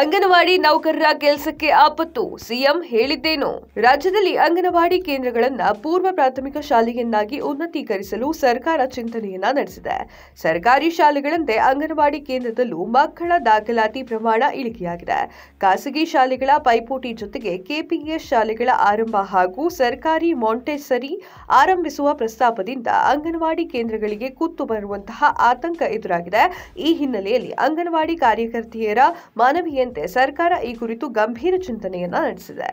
ಅಂಗನವಾಡಿ ನೌಕರರ ಕೆಲಸಕ್ಕೆ ಆಪತ್ತು ಸಿಎಂ ಹೇಳಿದ್ದೇನು ರಾಜ್ಯದಲ್ಲಿ ಅಂಗನವಾಡಿ ಕೇಂದ್ರಗಳನ್ನ ಪೂರ್ವ ಪ್ರಾಥಮಿಕ ಶಾಲೆಯನ್ನಾಗಿ ಉನ್ನತೀಕರಿಸಲು ಸರ್ಕಾರ ಚಿಂತನೆಯನ್ನ ನಡೆಸಿದೆ ಸರ್ಕಾರಿ ಶಾಲೆಗಳಂತೆ ಅಂಗನವಾಡಿ ಕೇಂದ್ರದಲ್ಲೂ ಮಕ್ಕಳ ದಾಖಲಾತಿ ಪ್ರಮಾಣ ಇಳಿಕೆಯಾಗಿದೆ ಖಾಸಗಿ ಶಾಲೆಗಳ ಪೈಪೋಟಿ ಜೊತೆಗೆ ಕೆಪಿಎಸ್ ಶಾಲೆಗಳ ಆರಂಭ ಹಾಗೂ ಸರ್ಕಾರಿ ಮಾಂಟೆಸರಿ ಆರಂಭಿಸುವ ಪ್ರಸ್ತಾಪದಿಂದ ಅಂಗನವಾಡಿ ಕೇಂದ್ರಗಳಿಗೆ ಕುತ್ತು ಬರುವಂತಹ ಆತಂಕ ಎದುರಾಗಿದೆ ಈ ಹಿನ್ನೆಲೆಯಲ್ಲಿ ಅಂಗನವಾಡಿ ಕಾರ್ಯಕರ್ತೆಯರ ಮಾನವೀಯ ಸರ್ಕಾರ ಈ ಕುರಿತು ಗಂಭೀರ ಚಿಂತನೆಯನ್ನು ನಡೆಸಿದೆ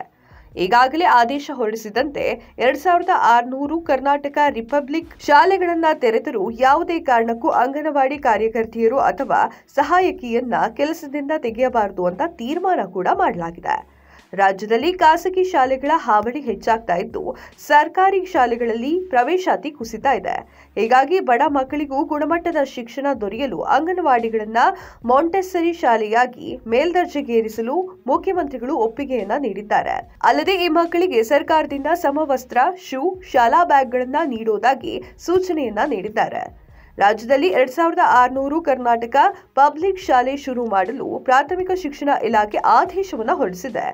ಈಗಾಗಲೇ ಆದೇಶ ಹೊರಡಿಸಿದಂತೆ ಎರಡ್ ಸಾವಿರದ ಆರುನೂರು ಕರ್ನಾಟಕ ರಿಪಬ್ಲಿಕ್ ಶಾಲೆಗಳನ್ನು ತೆರೆದರೂ ಯಾವುದೇ ಕಾರಣಕ್ಕೂ ಅಂಗನವಾಡಿ ಕಾರ್ಯಕರ್ತೆಯರು ಅಥವಾ ಸಹಾಯಕಿಯನ್ನ ಕೆಲಸದಿಂದ ತೆಗೆಯಬಾರದು ಅಂತ ತೀರ್ಮಾನ ಕೂಡ ಮಾಡಲಾಗಿದೆ ರಾಜ್ಯದಲ್ಲಿ ಖಾಸಗಿ ಶಾಲೆಗಳ ಹಾವಳಿ ಹೆಚ್ಚಾಗ್ತಾ ಇದ್ದು ಸರ್ಕಾರಿ ಶಾಲೆಗಳಲ್ಲಿ ಪ್ರವೇಶಾತಿ ಕುಸಿತಾ ಇದೆ ಹೀಗಾಗಿ ಬಡ ಮಕ್ಕಳಿಗೂ ಗುಣಮಟ್ಟದ ಶಿಕ್ಷಣ ದೊರೆಯಲು ಅಂಗನವಾಡಿಗಳನ್ನು ಮಾಂಟೆಸರಿ ಶಾಲೆಯಾಗಿ ಮೇಲ್ದರ್ಜೆಗೇರಿಸಲು ಮುಖ್ಯಮಂತ್ರಿಗಳು ಒಪ್ಪಿಗೆಯನ್ನ ನೀಡಿದ್ದಾರೆ ಅಲ್ಲದೆ ಈ ಮಕ್ಕಳಿಗೆ ಸರ್ಕಾರದಿಂದ ಸಮವಸ್ತ್ರ ಶೂ ಶಾಲಾ ಬ್ಯಾಗ್ಗಳನ್ನು ನೀಡುವುದಾಗಿ ಸೂಚನೆಯನ್ನ ನೀಡಿದ್ದಾರೆ ರಾಜ್ಯದಲ್ಲಿ ಎರಡ್ ಸಾವಿರದ ಆರುನೂರು ಕರ್ನಾಟಕ ಪಬ್ಲಿಕ್ ಶಾಲೆ ಶುರು ಮಾಡಲು ಪ್ರಾಥಮಿಕ ಶಿಕ್ಷಣ ಇಲಾಖೆ ಆದೇಶವನ್ನು ಹೊರಡಿಸಿದೆ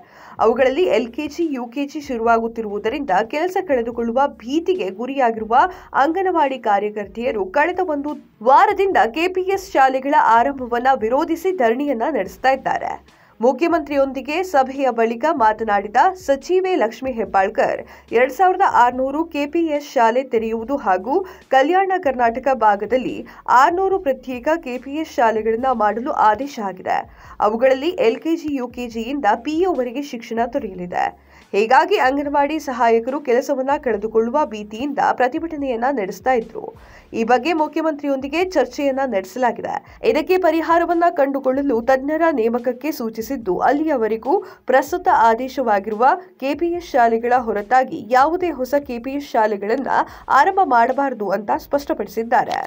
ಅವುಗಳಲ್ಲಿ ಎಲ್ಕೆಜಿ ಯುಕೆಜಿ ಶುರುವಾಗುತ್ತಿರುವುದರಿಂದ ಕೆಲಸ ಕಳೆದುಕೊಳ್ಳುವ ಭೀತಿಗೆ ಗುರಿಯಾಗಿರುವ ಅಂಗನವಾಡಿ ಕಾರ್ಯಕರ್ತೆಯರು ಕಳೆದ ಒಂದು ವಾರದಿಂದ ಕೆಪಿಎಸ್ ಶಾಲೆಗಳ ಆರಂಭವನ್ನು ವಿರೋಧಿಸಿ ಧರಣಿಯನ್ನ ನಡೆಸ್ತಾ ಇದ್ದಾರೆ ಮುಖ್ಯಮಂತ್ರಿಯೊಂದಿಗೆ ಸಭೆಯ ಬಳಿಕ ಮಾತನಾಡಿದ ಸಚಿವೆ ಲಕ್ಷ್ಮಿ ಹೆಬ್ಬಾಳ್ಕರ್ ಎರಡ್ ಸಾವಿರದ ಆರುನೂರು ಕೆಪಿಎಸ್ ಶಾಲೆ ತೆರೆಯುವುದು ಹಾಗೂ ಕಲ್ಯಾಣ ಕರ್ನಾಟಕ ಭಾಗದಲ್ಲಿ ಆರುನೂರು ಪ್ರತ್ಯೇಕ ಕೆಪಿಎಸ್ ಶಾಲೆಗಳನ್ನು ಮಾಡಲು ಆದೇಶ ಆಗಿದೆ ಅವುಗಳಲ್ಲಿ ಎಲ್ಕೆಜಿ ಯುಕೆಜಿಯಿಂದ ಪಿಯುವರೆಗೆ ಶಿಕ್ಷಣ ದೊರೆಯಲಿದೆ ಹೀಗಾಗಿ ಅಂಗನವಾಡಿ ಸಹಾಯಕರು ಕೆಲಸವನ್ನು ಕಳೆದುಕೊಳ್ಳುವ ಭೀತಿಯಿಂದ ಪ್ರತಿಭಟನೆಯನ್ನ ನಡೆಸ್ತಾ ಇದ್ರು ಈ ಬಗ್ಗೆ ಮುಖ್ಯಮಂತ್ರಿಯೊಂದಿಗೆ ಚರ್ಚೆಯನ್ನ ನಡೆಸಲಾಗಿದೆ ಇದಕ್ಕೆ ಪರಿಹಾರವನ್ನ ಕಂಡುಕೊಳ್ಳಲು ತಜ್ಞರ ನೇಮಕಕ್ಕೆ ಸೂಚಿಸಿದೆ ಸೂಚಿಸಿದ್ದು ಅಲ್ಲಿಯವರೆಗೂ ಪ್ರಸ್ತುತ ಆದೇಶವಾಗಿರುವ ಕೆಪಿಎಸ್ ಶಾಲೆಗಳ ಹೊರತಾಗಿ ಯಾವುದೇ ಹೊಸ ಕೆಪಿಎಸ್ ಶಾಲೆಗಳನ್ನು ಆರಂಭ ಮಾಡಬಾರದು ಅಂತ ಸ್ಪಷ್ಟಪಡಿಸಿದ್ದಾರೆ